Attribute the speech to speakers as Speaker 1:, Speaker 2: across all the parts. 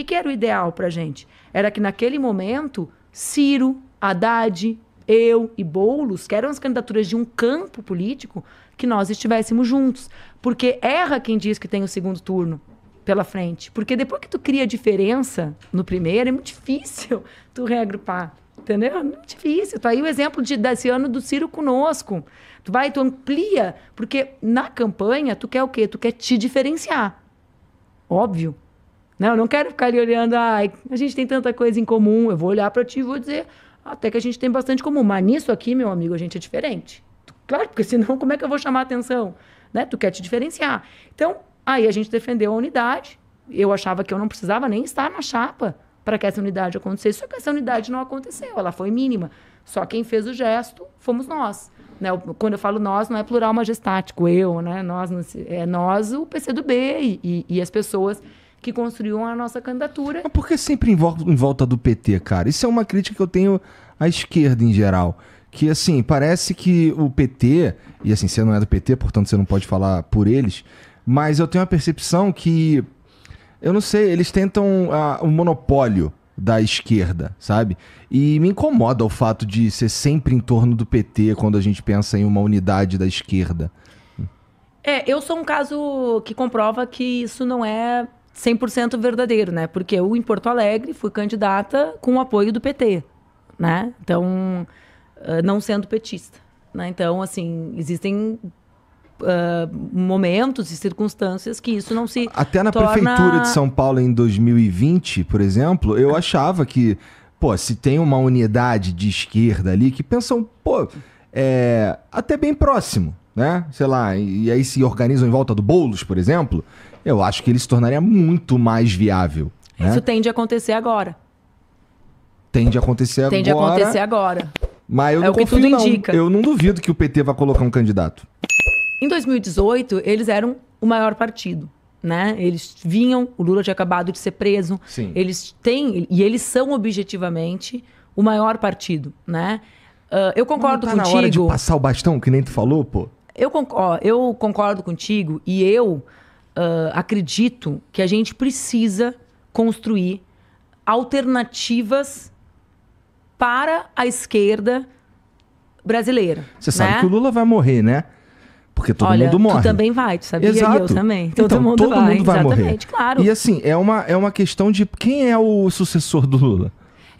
Speaker 1: que, que era o ideal para gente? Era que naquele momento, Ciro, Haddad, eu e Boulos, que eram as candidaturas de um campo político, que nós estivéssemos juntos. Porque erra quem diz que tem o segundo turno pela frente. Porque depois que tu cria diferença no primeiro, é muito difícil tu reagrupar. Entendeu? É muito difícil. Tu tá aí o exemplo de, desse ano do Ciro conosco. Tu vai, tu amplia, porque na campanha tu quer o quê? Tu quer te diferenciar. Óbvio. Não, não quero ficar ali olhando, ai, a gente tem tanta coisa em comum, eu vou olhar para ti e vou dizer até que a gente tem bastante em comum. Mas nisso aqui, meu amigo, a gente é diferente. Claro, porque senão como é que eu vou chamar atenção? Né? Tu quer te diferenciar. Então, aí a gente defendeu a unidade. Eu achava que eu não precisava nem estar na chapa para que essa unidade acontecesse. Só que essa unidade não aconteceu, ela foi mínima. Só quem fez o gesto fomos nós. Né? Quando eu falo nós, não é plural majestático, eu, né? Nós, é nós, o PCdoB e, e, e as pessoas que
Speaker 2: construiu a nossa candidatura. Mas por que sempre em volta, em volta do PT, cara? Isso é uma crítica que eu tenho à esquerda em geral que assim, parece que o PT, e assim, você não é do PT, portanto você não pode falar por eles, mas eu tenho a percepção que, eu não sei, eles tentam o uh, um monopólio da esquerda, sabe? E me incomoda o fato de ser sempre em torno do PT quando a gente pensa em uma unidade da esquerda.
Speaker 1: É, eu sou um caso que comprova que isso não é 100% verdadeiro, né? Porque eu, em Porto Alegre, fui candidata com o apoio do PT, né? Então, ah, não sendo petista. Né? Então, assim, existem Uh, momentos e circunstâncias que isso não se. Até na torna... prefeitura de São
Speaker 2: Paulo em 2020, por exemplo, eu achava que, pô, se tem uma unidade de esquerda ali que pensam, pô, é, até bem próximo, né? Sei lá, e, e aí se organizam em volta do Boulos, por exemplo eu acho que ele se tornaria muito mais viável. Né? Isso
Speaker 1: tende a acontecer agora.
Speaker 2: Tende a acontecer tende agora. Tende a acontecer agora. Mas eu é não o confio, que tudo não. indica. Eu não duvido que o PT vá colocar um candidato.
Speaker 1: Em 2018, eles eram o maior partido. Né? Eles vinham, o Lula tinha acabado de ser preso. Sim. Eles têm, e eles são objetivamente o maior partido, né? Uh, eu concordo Não, tá contigo. Na hora de passar
Speaker 2: o bastão, que nem tu falou, pô.
Speaker 1: Eu, concordo, eu concordo contigo e eu uh, acredito que a gente precisa construir alternativas para a esquerda brasileira. Você sabe né? que o
Speaker 2: Lula vai morrer, né? Porque todo Olha, mundo morre. Tu também vai, tu sabia? Exato. eu também. Todo então, mundo todo vai. Mundo vai Exatamente, morrer. claro. E assim, é uma, é uma questão de quem é o sucessor do Lula.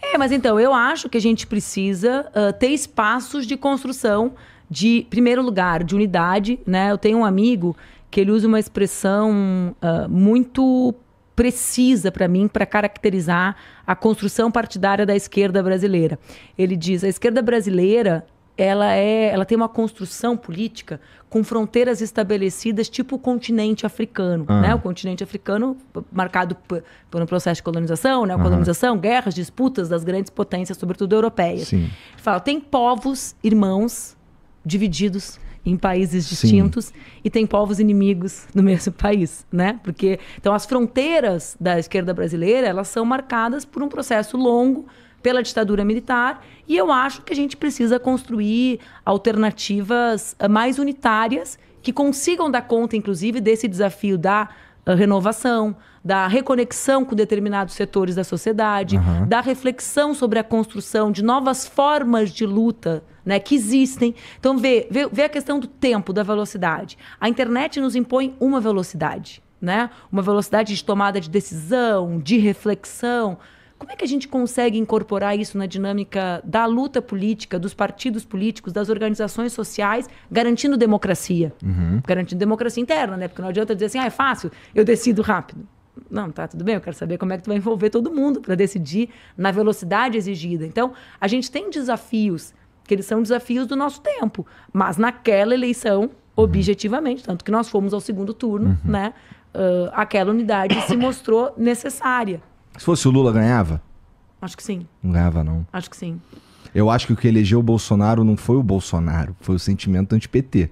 Speaker 1: É, mas então, eu acho que a gente precisa uh, ter espaços de construção de, primeiro lugar, de unidade, né? Eu tenho um amigo que ele usa uma expressão uh, muito precisa para mim para caracterizar a construção partidária da esquerda brasileira. Ele diz: a esquerda brasileira ela é, ela tem uma construção política com fronteiras estabelecidas tipo o continente africano, ah. né? O continente africano marcado por um processo de colonização, né? Colonização, guerras, disputas das grandes potências, sobretudo europeias. Sim. Fala, tem povos irmãos divididos em países distintos Sim. e tem povos inimigos no mesmo país, né? Porque então as fronteiras da esquerda brasileira, elas são marcadas por um processo longo pela ditadura militar e eu acho que a gente precisa construir alternativas ah, mais unitárias que consigam dar conta inclusive desse desafio da renovação, da reconexão com determinados setores da sociedade, uhum. da reflexão sobre a construção de novas formas de luta né, que existem. Então, vê, vê, vê a questão do tempo, da velocidade. A internet nos impõe uma velocidade, né? uma velocidade de tomada de decisão, de reflexão. Como é que a gente consegue incorporar isso na dinâmica da luta política, dos partidos políticos, das organizações sociais, garantindo democracia? Uhum. Garantindo democracia interna, né? Porque não adianta dizer assim, ah, é fácil, eu decido rápido. Não, tá, tudo bem, eu quero saber como é que tu vai envolver todo mundo para decidir na velocidade exigida. Então, a gente tem desafios, que eles são desafios do nosso tempo, mas naquela eleição, uhum. objetivamente, tanto que nós fomos ao segundo turno, uhum. né? Uh, aquela unidade se mostrou necessária.
Speaker 2: Se fosse o Lula, ganhava? Acho que sim. Não ganhava, não. Acho que sim. Eu acho que o que elegeu o Bolsonaro não foi o Bolsonaro, foi o sentimento anti-PT.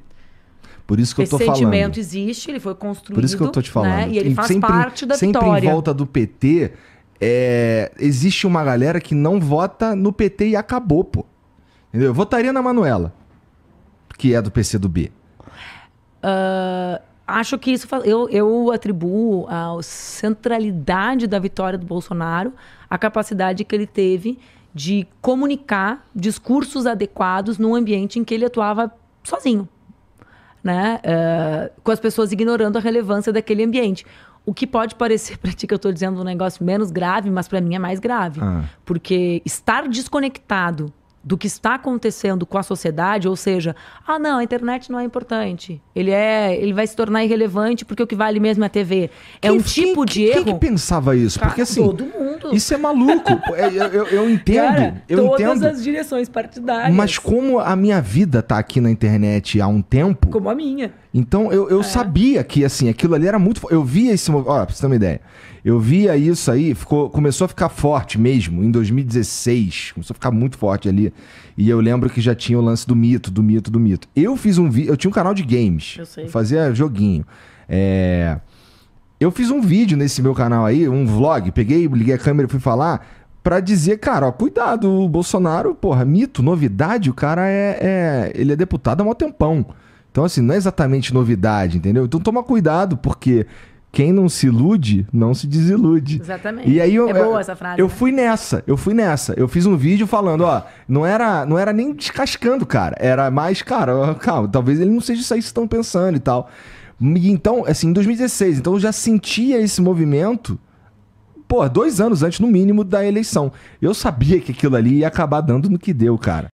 Speaker 2: Por isso que Esse eu tô falando. Esse sentimento
Speaker 1: existe, ele foi construído. Por isso que eu tô te falando. Né? E ele faz sempre, parte da sempre vitória. Sempre em volta
Speaker 2: do PT, é, existe uma galera que não vota no PT e acabou, pô. Entendeu? Eu votaria na Manuela, que é do PCdoB. Uh,
Speaker 1: ah, acho que isso eu, eu atribuo a centralidade da vitória do Bolsonaro a capacidade que ele teve de comunicar discursos adequados num ambiente em que ele atuava sozinho, né? Eh, com as pessoas ignorando a relevância daquele ambiente. O que pode parecer para ti que eu estou dizendo um negócio menos grave, mas para mim é mais grave, ah. porque estar desconectado do que está acontecendo com a sociedade, ou seja, ah não, a internet não é importante, ele é, ele vai se tornar irrelevante porque o que vale mesmo é a TV. É quem, um tipo quem, de quem,
Speaker 2: erro. Quem que pensava isso? porque assim, todo
Speaker 1: mundo. isso é maluco.
Speaker 2: É, eu, eu, eu entendo, Cara, eu todas entendo. Todas as
Speaker 1: direções partidárias.
Speaker 2: Mas como a minha vida está aqui na internet há um tempo. Como a minha. Então eu, eu é. sabia que assim aquilo ali era muito, eu via esse, ó, pra você ter uma ideia. Eu via isso aí, ficou, começou a ficar forte mesmo em 2016. Começou a ficar muito forte ali. E eu lembro que já tinha o lance do mito, do mito, do mito. Eu fiz um vídeo. Eu tinha um canal de games. Eu sei. Eu fazia joguinho. É. Eu fiz um vídeo nesse meu canal aí, um vlog, peguei, liguei a câmera e fui falar para dizer, cara, ó, cuidado, o Bolsonaro, porra, mito, novidade, o cara é, é, ele é deputado há mó tempão. Então assim, não é exatamente novidade, entendeu? Então toma cuidado, porque quem não se ilude, não se desilude. Exatamente. E aí eu, é boa essa frase. Eu né? fui nessa, eu fui nessa. Eu fiz um vídeo falando, ó, não era, não era nem descascando, cara. Era mais, cara, calma, talvez ele não seja isso aí que estão pensando e tal. E então, assim, em 2016, então eu já sentia esse movimento pô, dois anos antes, no mínimo, da eleição. Eu sabia que aquilo ali ia acabar dando no que deu, cara.